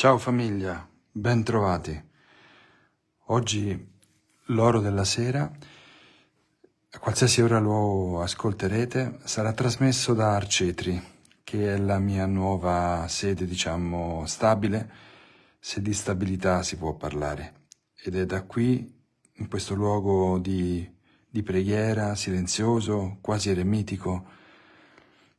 Ciao famiglia, bentrovati. Oggi l'oro della sera, a qualsiasi ora lo ascolterete, sarà trasmesso da Arcetri, che è la mia nuova sede, diciamo, stabile, se di stabilità si può parlare. Ed è da qui, in questo luogo di, di preghiera, silenzioso, quasi eremitico,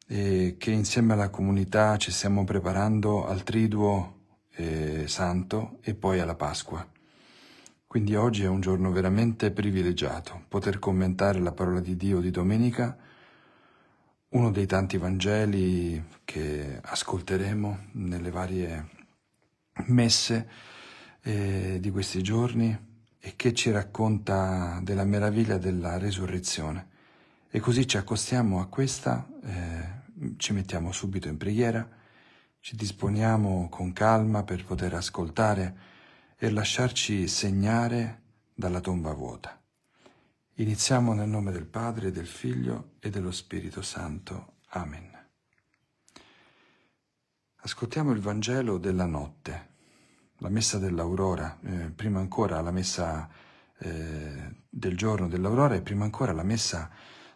e che insieme alla comunità ci stiamo preparando al triduo eh, santo e poi alla Pasqua. Quindi oggi è un giorno veramente privilegiato poter commentare la parola di Dio di domenica, uno dei tanti Vangeli che ascolteremo nelle varie messe eh, di questi giorni e che ci racconta della meraviglia della resurrezione. E così ci accostiamo a questa, eh, ci mettiamo subito in preghiera ci disponiamo con calma per poter ascoltare e lasciarci segnare dalla tomba vuota. Iniziamo nel nome del Padre, del Figlio e dello Spirito Santo. Amen. Ascoltiamo il Vangelo della notte, la messa dell'aurora, eh, prima ancora la messa eh, del giorno dell'aurora e prima ancora la messa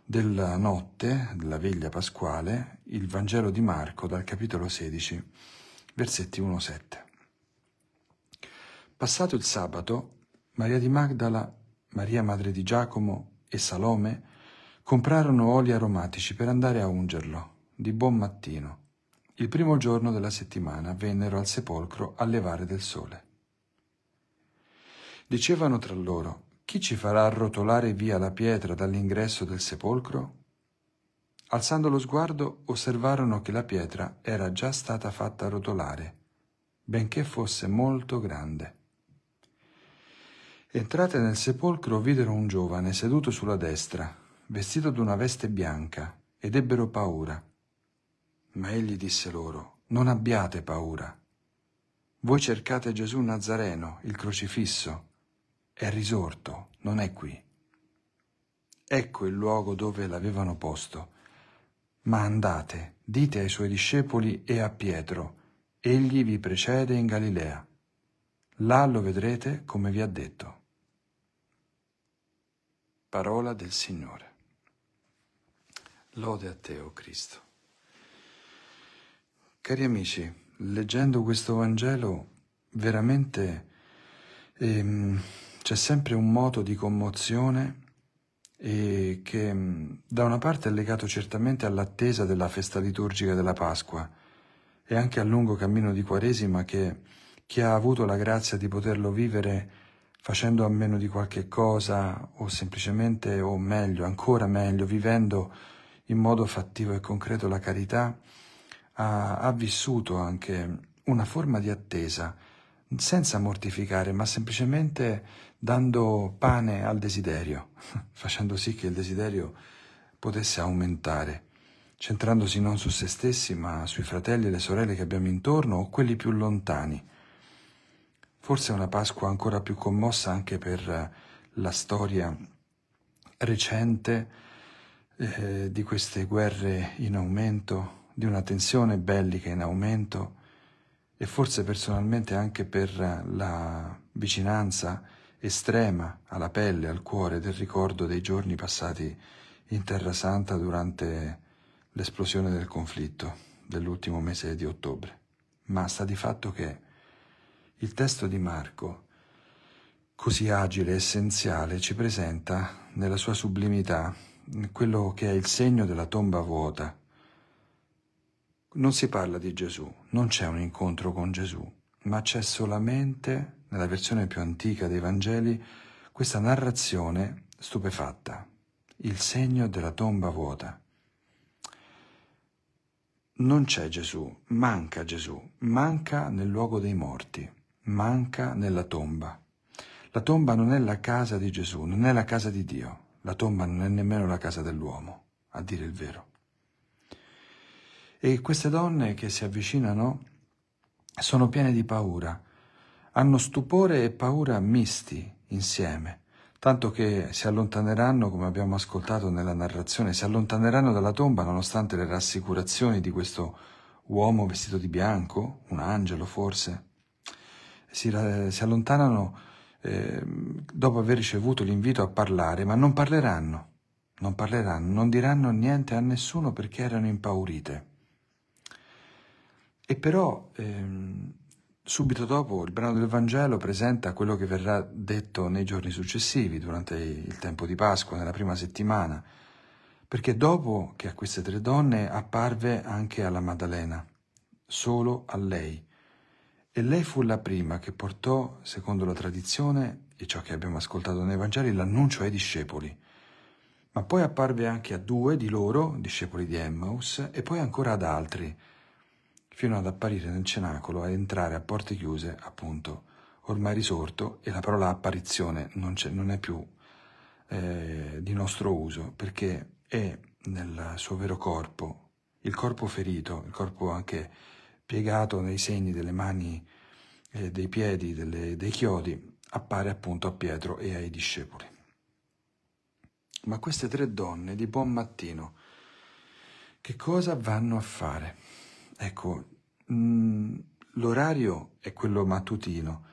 della notte, della veglia pasquale, il Vangelo di Marco dal capitolo 16, versetti 1-7. Passato il sabato, Maria di Magdala, Maria madre di Giacomo e Salome comprarono oli aromatici per andare a ungerlo, di buon mattino. Il primo giorno della settimana vennero al sepolcro a levare del sole. Dicevano tra loro, chi ci farà rotolare via la pietra dall'ingresso del sepolcro? Alzando lo sguardo osservarono che la pietra era già stata fatta rotolare, benché fosse molto grande. Entrate nel sepolcro videro un giovane seduto sulla destra, vestito d'una veste bianca, ed ebbero paura. Ma egli disse loro, non abbiate paura. Voi cercate Gesù Nazareno, il crocifisso è risorto, non è qui. Ecco il luogo dove l'avevano posto. Ma andate, dite ai suoi discepoli e a Pietro, egli vi precede in Galilea. Là lo vedrete come vi ha detto. Parola del Signore. Lode a te, o oh Cristo. Cari amici, leggendo questo Vangelo, veramente ehm, c'è sempre un moto di commozione e che mm, da una parte è legato certamente all'attesa della festa liturgica della Pasqua e anche al lungo cammino di Quaresima che chi ha avuto la grazia di poterlo vivere facendo a meno di qualche cosa o semplicemente o meglio, ancora meglio, vivendo in modo fattivo e concreto la carità, ha, ha vissuto anche una forma di attesa senza mortificare, ma semplicemente dando pane al desiderio, facendo sì che il desiderio potesse aumentare, centrandosi non su se stessi, ma sui fratelli e le sorelle che abbiamo intorno o quelli più lontani. Forse è una Pasqua ancora più commossa anche per eh, la storia recente eh, di queste guerre in aumento, di una tensione bellica in aumento, e forse personalmente anche per la vicinanza estrema alla pelle, al cuore del ricordo dei giorni passati in Terra Santa durante l'esplosione del conflitto dell'ultimo mese di ottobre. Ma sta di fatto che il testo di Marco, così agile e essenziale, ci presenta nella sua sublimità quello che è il segno della tomba vuota non si parla di Gesù, non c'è un incontro con Gesù, ma c'è solamente, nella versione più antica dei Vangeli, questa narrazione stupefatta, il segno della tomba vuota. Non c'è Gesù, manca Gesù, manca nel luogo dei morti, manca nella tomba. La tomba non è la casa di Gesù, non è la casa di Dio, la tomba non è nemmeno la casa dell'uomo, a dire il vero. E queste donne che si avvicinano sono piene di paura, hanno stupore e paura misti insieme, tanto che si allontaneranno, come abbiamo ascoltato nella narrazione, si allontaneranno dalla tomba nonostante le rassicurazioni di questo uomo vestito di bianco, un angelo forse. Si, si allontanano eh, dopo aver ricevuto l'invito a parlare, ma non parleranno, non parleranno, non diranno niente a nessuno perché erano impaurite. E però ehm, subito dopo il brano del Vangelo presenta quello che verrà detto nei giorni successivi, durante il tempo di Pasqua, nella prima settimana, perché dopo che a queste tre donne apparve anche alla Maddalena, solo a lei. E lei fu la prima che portò, secondo la tradizione e ciò che abbiamo ascoltato nei Vangeli, l'annuncio ai discepoli. Ma poi apparve anche a due di loro, discepoli di Emmaus, e poi ancora ad altri, fino ad apparire nel cenacolo ad entrare a porte chiuse, appunto, ormai risorto, e la parola apparizione non, è, non è più eh, di nostro uso, perché è nel suo vero corpo, il corpo ferito, il corpo anche piegato nei segni delle mani, eh, dei piedi, delle, dei chiodi, appare appunto a Pietro e ai discepoli. Ma queste tre donne di buon mattino, che cosa vanno a fare? Ecco, mm, l'orario è quello mattutino,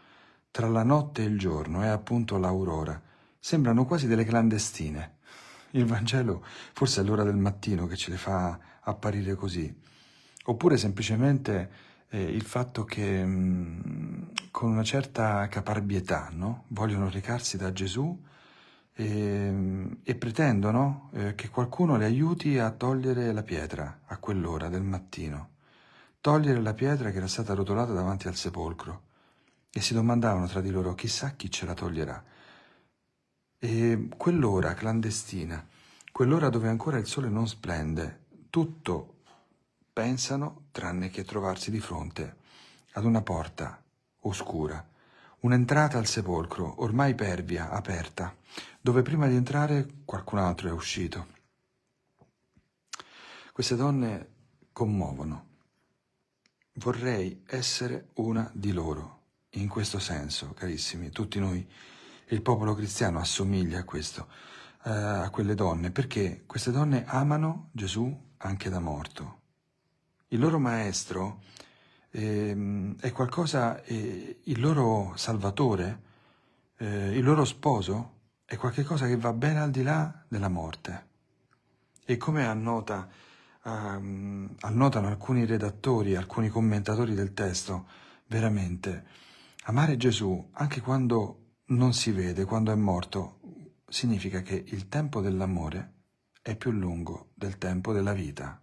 tra la notte e il giorno è appunto l'aurora, sembrano quasi delle clandestine. Il Vangelo forse è l'ora del mattino che ce le fa apparire così, oppure semplicemente eh, il fatto che mh, mm, con una certa caparbietà no? vogliono recarsi da Gesù e, ehm, e pretendono eh, che qualcuno le aiuti a togliere la pietra a quell'ora del mattino togliere la pietra che era stata rotolata davanti al sepolcro e si domandavano tra di loro chissà chi ce la toglierà. E quell'ora clandestina, quell'ora dove ancora il sole non splende, tutto pensano tranne che trovarsi di fronte ad una porta oscura, un'entrata al sepolcro, ormai pervia, aperta, dove prima di entrare qualcun altro è uscito. Queste donne commuovono vorrei essere una di loro. In questo senso, carissimi, tutti noi, il popolo cristiano assomiglia a questo, eh, a quelle donne, perché queste donne amano Gesù anche da morto. Il loro maestro ehm, è qualcosa, eh, il loro salvatore, eh, il loro sposo, è qualcosa che va ben al di là della morte. E come annota um, annotano alcuni redattori, alcuni commentatori del testo, veramente, amare Gesù anche quando non si vede, quando è morto, significa che il tempo dell'amore è più lungo del tempo della vita.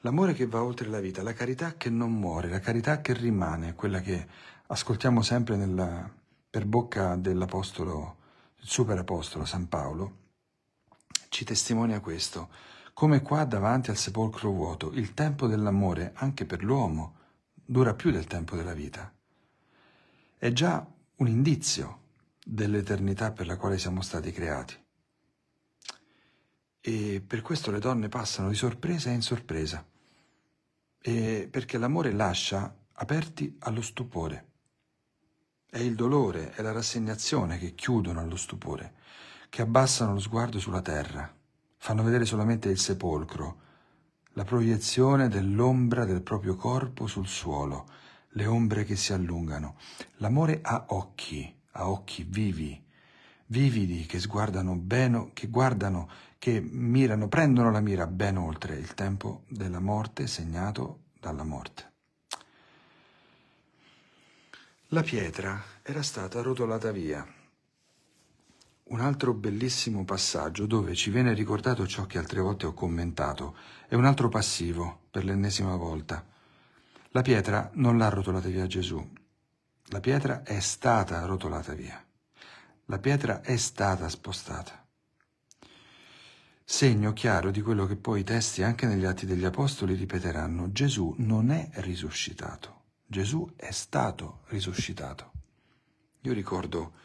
L'amore che va oltre la vita, la carità che non muore, la carità che rimane, quella che ascoltiamo sempre nella, per bocca dell'apostolo, il superapostolo San Paolo, ci testimonia questo come qua davanti al sepolcro vuoto, il tempo dell'amore, anche per l'uomo, dura più del tempo della vita. È già un indizio dell'eternità per la quale siamo stati creati. E per questo le donne passano di sorpresa in sorpresa, e perché l'amore lascia aperti allo stupore. È il dolore, è la rassegnazione che chiudono allo stupore, che abbassano lo sguardo sulla terra, fanno vedere solamente il sepolcro, la proiezione dell'ombra del proprio corpo sul suolo, le ombre che si allungano. L'amore ha occhi, ha occhi vivi, vividi che sguardano bene, che guardano, che mirano, prendono la mira ben oltre il tempo della morte segnato dalla morte. La pietra era stata rotolata via un altro bellissimo passaggio dove ci viene ricordato ciò che altre volte ho commentato e un altro passivo per l'ennesima volta. La pietra non l'ha rotolata via Gesù, la pietra è stata rotolata via, la pietra è stata spostata. Segno chiaro di quello che poi i testi anche negli Atti degli Apostoli ripeteranno, Gesù non è risuscitato, Gesù è stato risuscitato. Io ricordo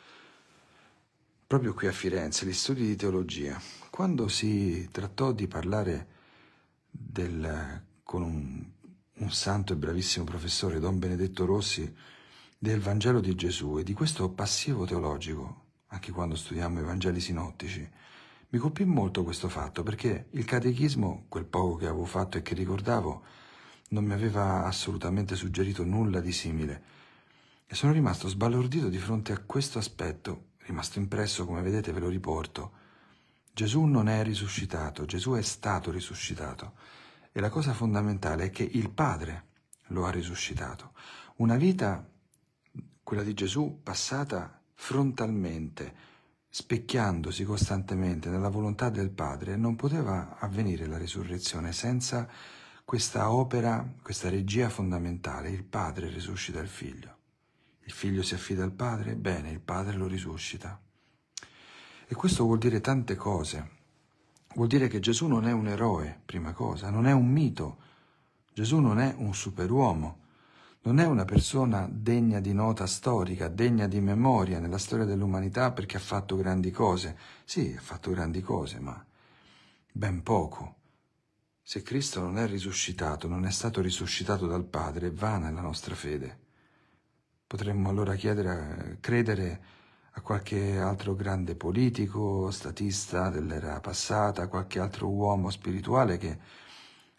proprio qui a Firenze, gli studi di teologia. Quando si trattò di parlare del, con un, un santo e bravissimo professore, Don Benedetto Rossi, del Vangelo di Gesù e di questo passivo teologico, anche quando studiamo i Vangeli sinottici, mi colpì molto questo fatto perché il catechismo, quel poco che avevo fatto e che ricordavo, non mi aveva assolutamente suggerito nulla di simile e sono rimasto sbalordito di fronte a questo aspetto rimasto impresso, come vedete ve lo riporto. Gesù non è risuscitato, Gesù è stato risuscitato. E la cosa fondamentale è che il Padre lo ha risuscitato. Una vita, quella di Gesù, passata frontalmente, specchiandosi costantemente nella volontà del Padre, non poteva avvenire la risurrezione senza questa opera, questa regia fondamentale, il Padre risuscita il Figlio. Il figlio si affida al padre, bene, il padre lo risuscita. E questo vuol dire tante cose. Vuol dire che Gesù non è un eroe, prima cosa, non è un mito. Gesù non è un superuomo, non è una persona degna di nota storica, degna di memoria nella storia dell'umanità perché ha fatto grandi cose. Sì, ha fatto grandi cose, ma ben poco. Se Cristo non è risuscitato, non è stato risuscitato dal Padre, va nella nostra fede. Potremmo allora chiedere, credere a qualche altro grande politico, statista dell'era passata, qualche altro uomo spirituale che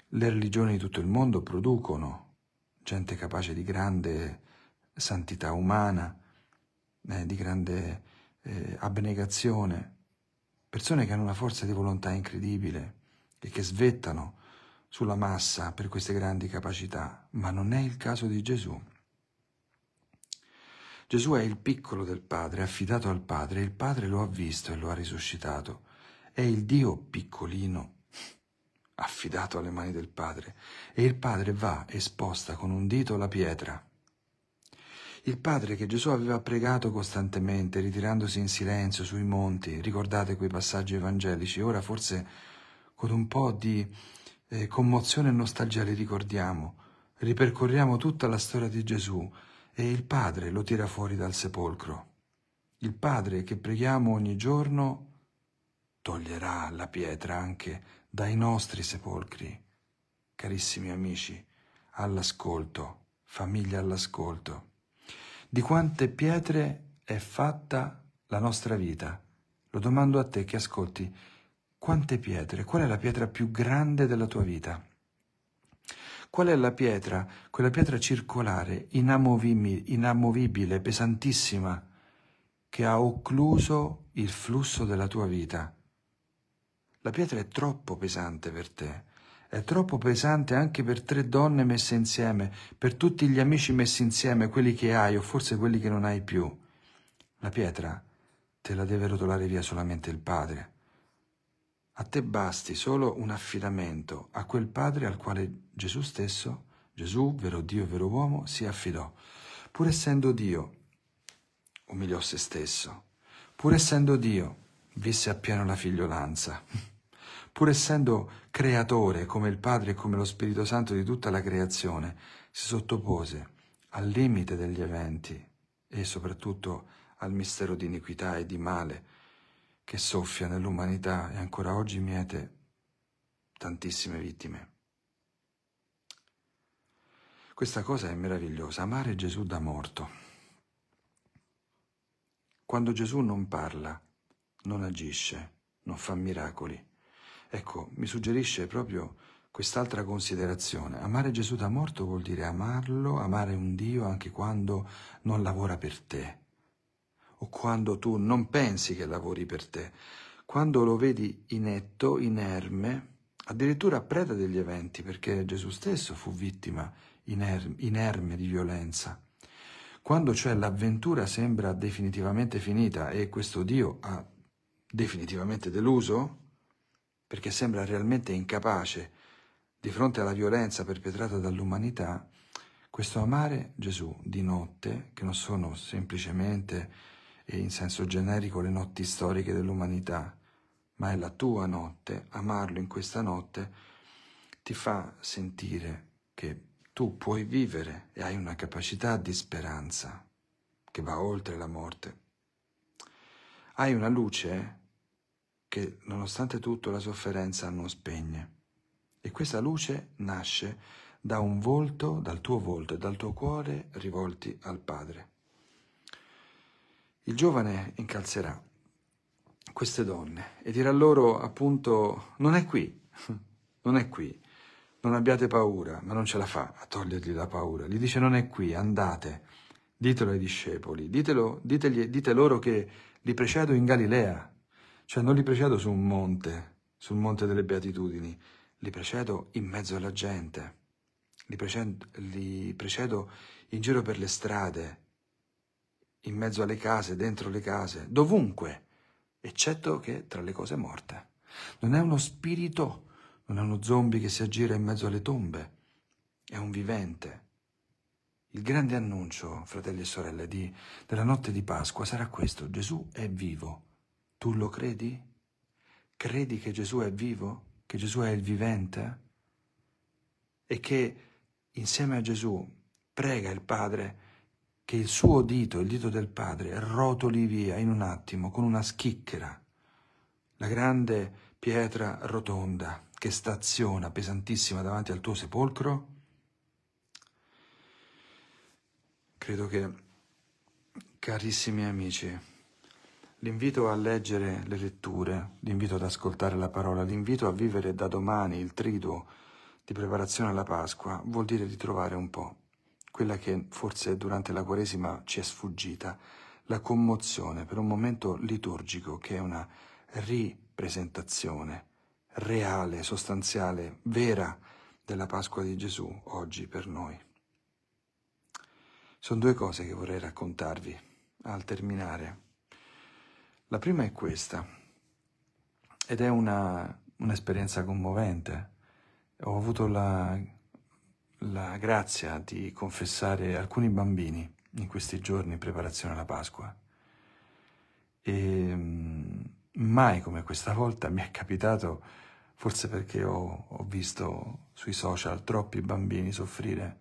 le religioni di tutto il mondo producono, gente capace di grande santità umana, eh, di grande eh, abnegazione, persone che hanno una forza di volontà incredibile e che svettano sulla massa per queste grandi capacità, ma non è il caso di Gesù. Gesù è il piccolo del Padre, affidato al Padre, e il Padre lo ha visto e lo ha risuscitato. È il Dio piccolino, affidato alle mani del Padre, e il Padre va e sposta con un dito la pietra. Il Padre che Gesù aveva pregato costantemente, ritirandosi in silenzio sui monti, ricordate quei passaggi evangelici, ora forse con un po' di eh, commozione e nostalgia li ricordiamo, ripercorriamo tutta la storia di Gesù, e il Padre lo tira fuori dal sepolcro. Il Padre che preghiamo ogni giorno toglierà la pietra anche dai nostri sepolcri. Carissimi amici, all'ascolto, famiglia all'ascolto. Di quante pietre è fatta la nostra vita? Lo domando a te che ascolti. Quante pietre? Qual è la pietra più grande della tua vita? Qual è la pietra? Quella pietra circolare, inamovibile, pesantissima, che ha occluso il flusso della tua vita. La pietra è troppo pesante per te. È troppo pesante anche per tre donne messe insieme, per tutti gli amici messi insieme, quelli che hai o forse quelli che non hai più. La pietra te la deve rotolare via solamente il Padre. A te basti solo un affidamento a quel Padre al quale Gesù stesso, Gesù, vero Dio e vero uomo, si affidò, pur essendo Dio, umiliò se stesso, pur essendo Dio, visse appieno la figliolanza, pur essendo creatore come il Padre e come lo Spirito Santo di tutta la creazione, si sottopose al limite degli eventi e soprattutto al mistero di iniquità e di male che soffia nell'umanità e ancora oggi miete tantissime vittime. Questa cosa è meravigliosa, amare Gesù da morto. Quando Gesù non parla, non agisce, non fa miracoli. Ecco, mi suggerisce proprio quest'altra considerazione. Amare Gesù da morto vuol dire amarlo, amare un Dio anche quando non lavora per te, o quando tu non pensi che lavori per te, quando lo vedi inetto, inerme, addirittura preda degli eventi, perché Gesù stesso fu vittima iner inerme di violenza. Quando cioè l'avventura sembra definitivamente finita e questo Dio ha definitivamente deluso, perché sembra realmente incapace di fronte alla violenza perpetrata dall'umanità, questo amare Gesù di notte, che non sono semplicemente e in senso generico le notti storiche dell'umanità, ma è la tua notte, amarlo in questa notte ti fa sentire che tu puoi vivere e hai una capacità di speranza che va oltre la morte. Hai una luce che nonostante tutto la sofferenza non spegne e questa luce nasce da un volto, dal tuo volto e dal tuo cuore rivolti al Padre. Il giovane incalzerà queste donne e dirà loro appunto non è qui, non è qui, non abbiate paura, ma non ce la fa a togliergli la paura. Gli dice non è qui, andate, ditelo ai discepoli, ditelo, ditegli, dite loro che li precedo in Galilea, cioè non li precedo su un monte, sul monte delle beatitudini, li precedo in mezzo alla gente, li precedo, li precedo in giro per le strade, in mezzo alle case, dentro le case, dovunque, eccetto che tra le cose morte. Non è uno spirito, non è uno zombie che si aggira in mezzo alle tombe, è un vivente. Il grande annuncio, fratelli e sorelle, di, della notte di Pasqua sarà questo, Gesù è vivo. Tu lo credi? Credi che Gesù è vivo? Che Gesù è il vivente? E che insieme a Gesù prega il Padre che il suo dito, il dito del padre, rotoli via in un attimo con una schicchera la grande pietra rotonda che staziona pesantissima davanti al tuo sepolcro? Credo che, carissimi amici, l'invito a leggere le letture, l'invito ad ascoltare la parola, l'invito a vivere da domani il triduo di preparazione alla Pasqua vuol dire ritrovare un po' quella che forse durante la Quaresima ci è sfuggita, la commozione per un momento liturgico che è una ripresentazione reale, sostanziale, vera della Pasqua di Gesù oggi per noi. Sono due cose che vorrei raccontarvi al terminare. La prima è questa, ed è una, un'esperienza commovente. Ho avuto la la grazia di confessare alcuni bambini in questi giorni in preparazione alla Pasqua. E mm, mai come questa volta mi è capitato, forse perché ho, ho visto sui social troppi bambini soffrire,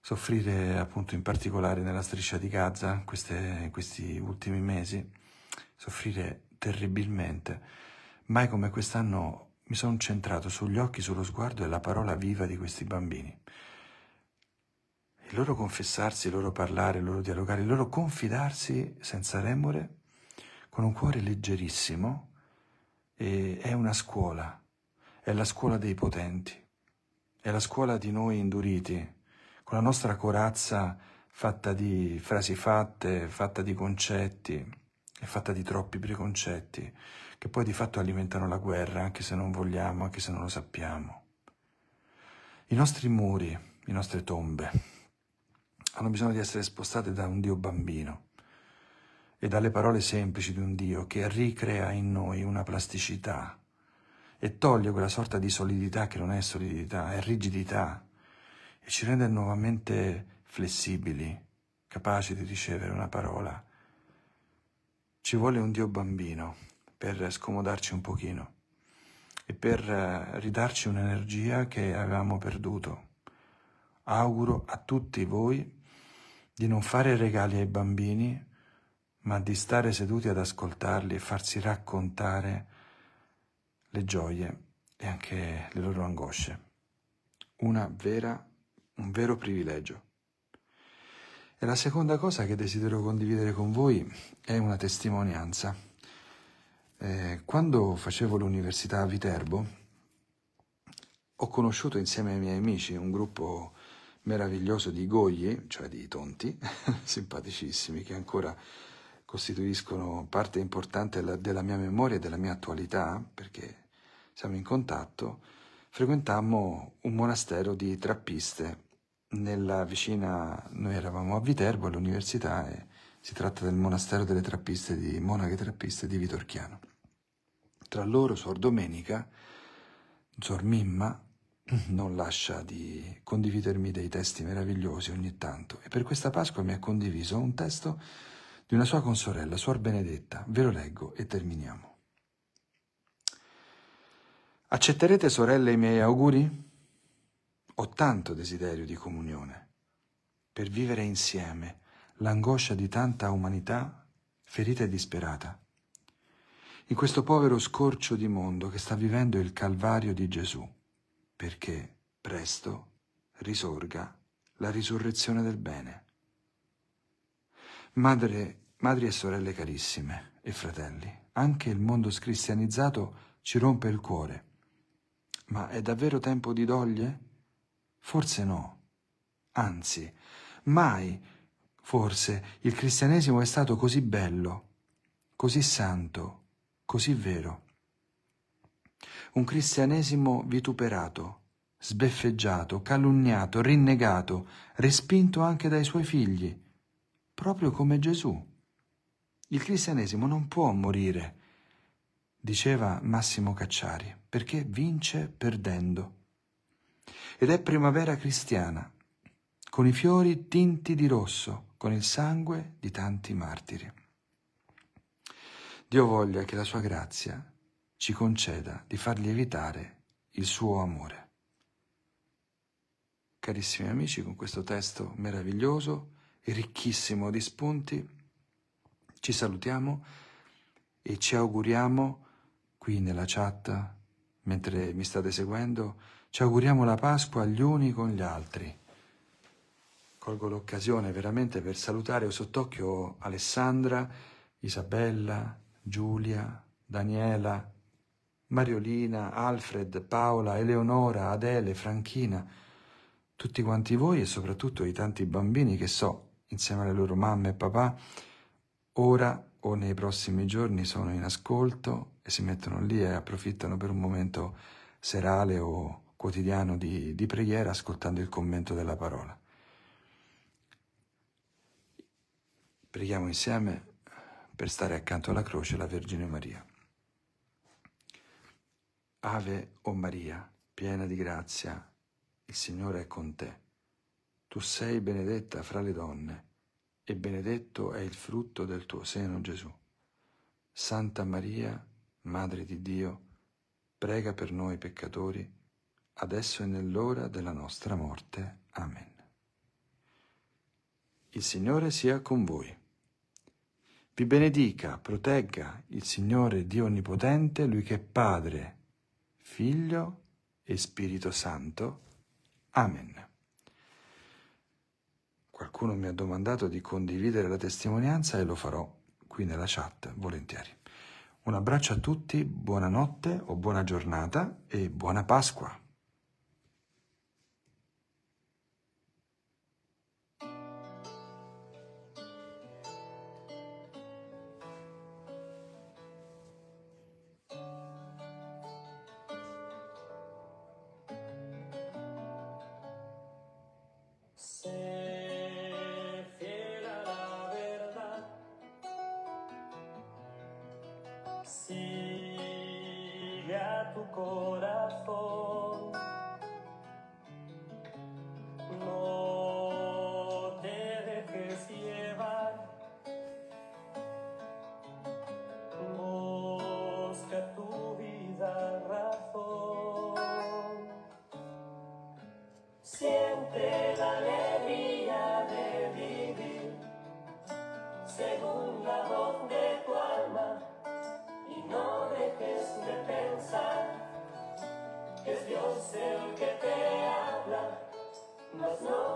soffrire appunto in particolare nella striscia di Gaza queste, in questi ultimi mesi, soffrire terribilmente. Mai come quest'anno mi sono centrato sugli occhi, sullo sguardo e la parola viva di questi bambini. Il loro confessarsi, il loro parlare, il loro dialogare, il loro confidarsi senza remore, con un cuore leggerissimo, è una scuola, è la scuola dei potenti, è la scuola di noi induriti, con la nostra corazza fatta di frasi fatte, fatta di concetti, è fatta di troppi preconcetti, che poi di fatto alimentano la guerra, anche se non vogliamo, anche se non lo sappiamo. I nostri muri, le nostre tombe, hanno bisogno di essere spostate da un Dio bambino e dalle parole semplici di un Dio che ricrea in noi una plasticità e toglie quella sorta di solidità che non è solidità, è rigidità e ci rende nuovamente flessibili, capaci di ricevere una parola. Ci vuole un Dio bambino per scomodarci un pochino e per eh, ridarci un'energia che avevamo perduto. Auguro a tutti voi di non fare regali ai bambini, ma di stare seduti ad ascoltarli e farsi raccontare le gioie e anche le loro angosce. Vera, un vero privilegio. E la seconda cosa che desidero condividere con voi è una testimonianza. Eh, quando facevo l'università a Viterbo, ho conosciuto insieme ai miei amici un gruppo meraviglioso di gogli, cioè di tonti, simpaticissimi, che ancora costituiscono parte importante della mia memoria e della mia attualità, perché siamo in contatto, frequentammo un monastero di trappiste nella vicina, noi eravamo a Viterbo all'università e si tratta del monastero delle trappiste di monache trappiste di Vitorchiano. Tra loro Suor Domenica, Suor Mimma, non lascia di condividermi dei testi meravigliosi ogni tanto e per questa Pasqua mi ha condiviso un testo di una sua consorella, Suor Benedetta. Ve lo leggo e terminiamo. Accetterete, sorelle, i miei auguri? Ho tanto desiderio di comunione per vivere insieme l'angoscia di tanta umanità ferita e disperata in questo povero scorcio di mondo che sta vivendo il calvario di Gesù, perché presto risorga la risurrezione del bene. Madre, madri e sorelle carissime e fratelli, anche il mondo scristianizzato ci rompe il cuore. Ma è davvero tempo di doglie? Forse no. Anzi, mai, forse, il cristianesimo è stato così bello, così santo, così vero. Un cristianesimo vituperato, sbeffeggiato, calunniato, rinnegato, respinto anche dai suoi figli, proprio come Gesù. Il cristianesimo non può morire, diceva Massimo Cacciari, perché vince perdendo. Ed è primavera cristiana, con i fiori tinti di rosso, con il sangue di tanti martiri. Dio voglia che la sua grazia ci conceda di far lievitare il suo amore. Carissimi amici, con questo testo meraviglioso e ricchissimo di spunti, ci salutiamo e ci auguriamo qui nella chat, mentre mi state seguendo, ci auguriamo la Pasqua gli uni con gli altri. Colgo l'occasione veramente per salutare sott'occhio Alessandra, Isabella, Giulia, Daniela, Mariolina, Alfred, Paola, Eleonora, Adele, Franchina, tutti quanti voi e soprattutto i tanti bambini che so, insieme alle loro mamme e papà, ora o nei prossimi giorni sono in ascolto e si mettono lì e approfittano per un momento serale o quotidiano di, di preghiera ascoltando il commento della parola. Preghiamo insieme per stare accanto alla croce la Vergine Maria. Ave o oh Maria, piena di grazia, il Signore è con te. Tu sei benedetta fra le donne, e benedetto è il frutto del tuo seno, Gesù. Santa Maria, Madre di Dio, prega per noi peccatori, adesso e nell'ora della nostra morte. Amen. Il Signore sia con voi. Vi benedica, protegga il Signore Dio Onnipotente, Lui che è Padre, Figlio e Spirito Santo. Amen. Qualcuno mi ha domandato di condividere la testimonianza e lo farò qui nella chat volentieri. Un abbraccio a tutti, buonanotte o buona giornata e buona Pasqua. no